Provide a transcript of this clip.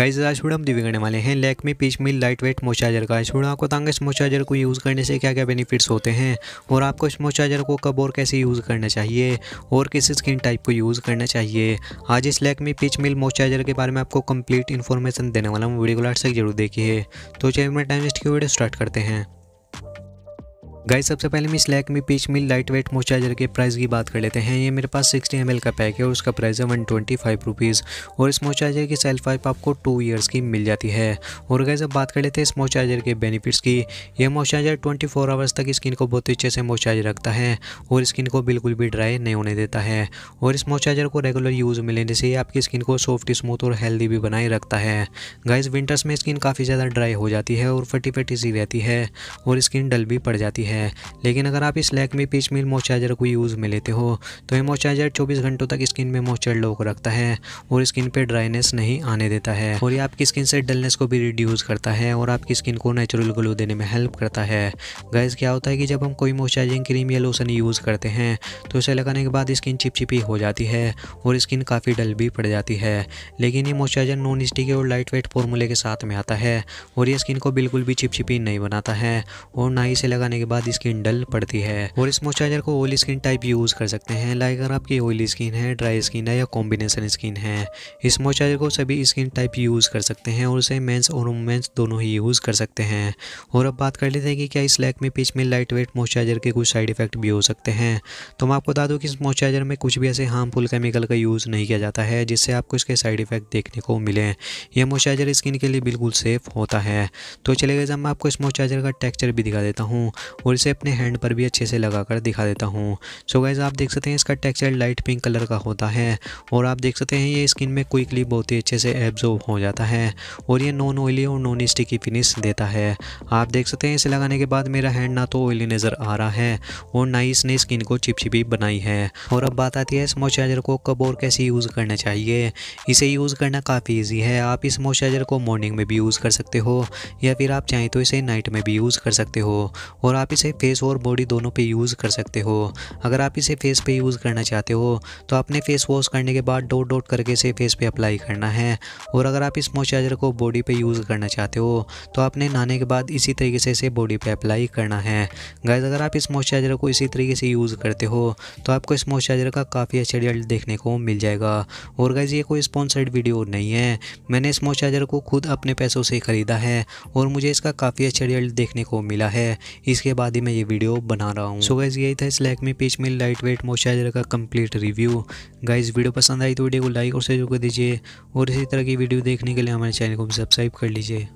guys आज video हम दिखाने वाले हैं Lakme peach milk lightweight moisturiser का इस वीडियो आपको बताऊंगा इस मॉइस्चराइजर को यूज़ करने से क्या क्या बेनिफिट्स होते हैं और आपको इस मॉइस्चराइजर को कब और कैसे यूज़ करना चाहिए और किस स्किन टाइप को यूज़ करना चाहिए आज इस लैकमी पीच मिल मॉइस्चराइजर के बारे में आपको कंप्लीट इन्फॉर्मेशन देने वाला हूँ वीडियो को लास्ट से जरूर देखिए तो चलिए टाइम वेस्ट की वीडियो स्टार्ट करते हैं गाइस सबसे पहले मैं इस Lakme peach milk lightweight moisturiser के प्राइस की बात कर लेते हैं ये मेरे पास 60 एम का पैक है और उसका प्राइस है वन ट्वेंटी और इस मॉइस्चराइजर की सेल्फ वाइप आपको टू इयर्स की मिल जाती है और गाइस अब बात कर लेते हैं इस मॉइस्चराइजर के बेनिफिट्स की यह मॉइस्चराइजर ट्वेंटी आवर्स तक स्किन को बहुत अच्छे से मॉइस्चराइज रखता है और स्किन को बिल्कुल भी ड्राई नहीं होने देता है और इस मॉइस्चराइजर को रेगुलर यूज़ में लेने से आपकी स्किन को सॉफ्ट स्मूथ और हेल्दी भी बनाए रखता है गाइज विंटर्स में स्किन काफ़ी ज़्यादा ड्राई हो जाती है और फटी फटी सी रहती है और स्किन डल भी पड़ जाती है हैं लेकिन अगर आप इस लैकमी पीच मिल मॉइस्चराइज़र को यूज़ में लेते हो तो ये मॉइस्चराइज़र चौबीस घंटों तक स्किन में मॉइस्चर लोक रखता है और स्किन पर ड्राइनेस नहीं आने देता है और ये आपकी स्किन से डलनेस को भी रिड्यूज़ करता है और आपकी स्किन को नेचुरल ग्लो देने में हेल्प करता है गैस क्या होता है कि जब हम कोई मॉइस्चराइजिंग क्रीम या लोशन यूज़ करते हैं तो इसे लगाने के बाद स्किन चिपचिपी हो जाती है और स्किन काफ़ी डल भी पड़ जाती है लेकिन ये मॉइस्चराइजर नॉन स्टिकी और लाइट वेट फॉर्मूले के साथ में आता है और ये स्किन को बिल्कुल भी चिपचिपी नहीं बनाता है और ना ही इसे लगाने के बाद बाद स्किन डल पड़ती है और इस मॉइस्चराइजर को ऑयली स्किन टाइप यूज कर सकते हैं लाइक अगर आपकी ऑयली स्किन है ड्राई स्किन है या कॉम्बिनेशन स्किन है इस मॉइस्चराइजर को सभी स्किन टाइप यूज कर सकते हैं और उसे मेंस और वुमेंस दोनों ही यूज कर सकते हैं और अब बात कर लेते हैं कि क्या इस लैक में पिच में लाइट वेट मॉइस्चराइजर के कुछ साइड इफेक्ट भी हो सकते हैं तो मैं आपको बता दूँ कि इस मॉइस्चराइजर में कुछ भी ऐसे हार्मफुल केमिकल का यूज़ नहीं किया जाता है जिससे आपको इसके साइड इफेक्ट देखने को मिले यह मॉइस्चराइजर स्किन के लिए बिल्कुल सेफ होता है तो चले गए मैं आपको इस मॉइस्चराइजर का टेक्स्चर भी दिखा देता हूँ और इसे अपने हैंड पर भी अच्छे से लगा कर दिखा देता हूँ सो गाइज़ आप देख सकते हैं इसका टेक्सचर लाइट पिंक कलर का होता है और आप देख सकते हैं ये स्किन में क्विकली बहुत ही अच्छे से एब्जॉर्व हो जाता है और ये नॉन ऑयली और नॉन स्टिकी फिनिश देता है आप देख सकते हैं इसे लगाने के बाद मेरा हैंड ना तो ऑयली नज़र आ रहा है और ना ही इसने स्किन को चिपचिपी बनाई है और अब बात आती है इस मॉइस्चराइज़र को कब और कैसे यूज़ करना चाहिए इसे यूज़ करना काफ़ी ईजी है आप इस मॉइस्चराइज़र को मॉर्निंग में भी यूज़ कर सकते हो या फिर आप चाहें तो इसे नाइट में भी यूज़ कर सकते हो और आप इस इसे फेस और बॉडी दोनों पे यूज़ कर सकते हो अगर आप इसे फेस पे यूज़ करना चाहते हो तो आपने फेस वॉश करने के बाद डॉट डॉट करके इसे फेस पे अप्लाई करना है और अगर आप इस मॉइस्चराइज़र को बॉडी पे यूज़ करना चाहते हो तो आपने नहाने के बाद इसी तरीके से इसे बॉडी पे अप्लाई करना है गैज़ अगर आप इस मॉइस्चराइज़र को इसी तरीके से यूज़ करते हो तो आपको इस मॉइस्चराइज़र का काफ़ी अच्छा रिजल्ट देखने को मिल जाएगा और गैज़ ये कोई स्पॉन्सर्ड वीडियो नहीं है मैंने इस मॉइस्चराइज़र को खुद अपने पैसों से ख़रीदा है और मुझे इसका काफ़ी अच्छा रिजल्ट देखने को मिला है इसके बाद ही मैं ये वीडियो बना रहा हूँ सो गाइज यही था इस Lakme peach milk lightweight moisturiser का कंप्लीट रिव्यू गाइज वीडियो पसंद आई तो वीडियो को लाइक और शेयर कर दीजिए और इसी तरह की वीडियो देखने के लिए हमारे चैनल को सब्सक्राइब कर लीजिए